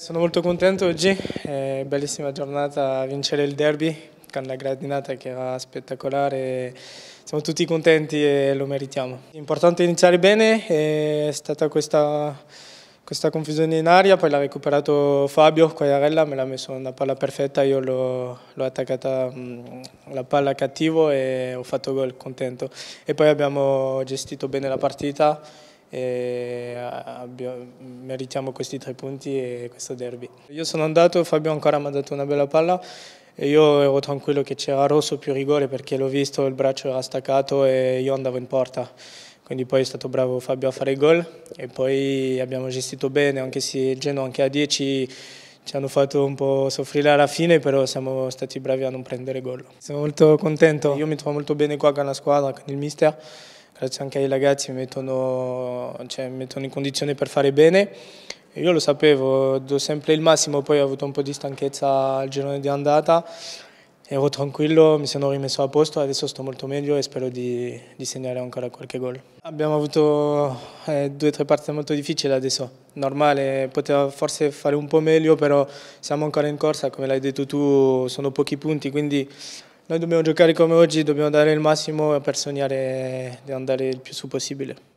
Sono molto contento oggi, è bellissima giornata a vincere il derby con la gradinata che era spettacolare, siamo tutti contenti e lo meritiamo. L'importante È iniziare bene, è stata questa, questa confusione in aria, poi l'ha recuperato Fabio Quagliarella, me l'ha messo una palla perfetta, io l'ho attaccata la palla cattivo e ho fatto gol contento. E poi abbiamo gestito bene la partita. Eh, abbiamo, meritiamo questi tre punti e questo derby. Io sono andato, Fabio ancora mi ha dato una bella palla e io ero tranquillo che c'era rosso più rigore perché l'ho visto, il braccio era staccato e io andavo in porta. Quindi poi è stato bravo Fabio a fare il gol e poi abbiamo gestito bene, anche se il Genoa anche a 10 ci hanno fatto un po' soffrire alla fine, però siamo stati bravi a non prendere gol. Sono molto contento, io mi trovo molto bene qua con la squadra, con il mister grazie anche ai ragazzi, mi mettono, cioè, mi mettono in condizione per fare bene. Io lo sapevo, do sempre il massimo, poi ho avuto un po' di stanchezza al girone di andata, ero tranquillo, mi sono rimesso a posto, adesso sto molto meglio e spero di, di segnare ancora qualche gol. Abbiamo avuto eh, due o tre parti molto difficili adesso, normale, poteva forse fare un po' meglio, però siamo ancora in corsa, come l'hai detto tu, sono pochi punti, quindi noi dobbiamo giocare come oggi, dobbiamo dare il massimo per sognare di andare il più su possibile.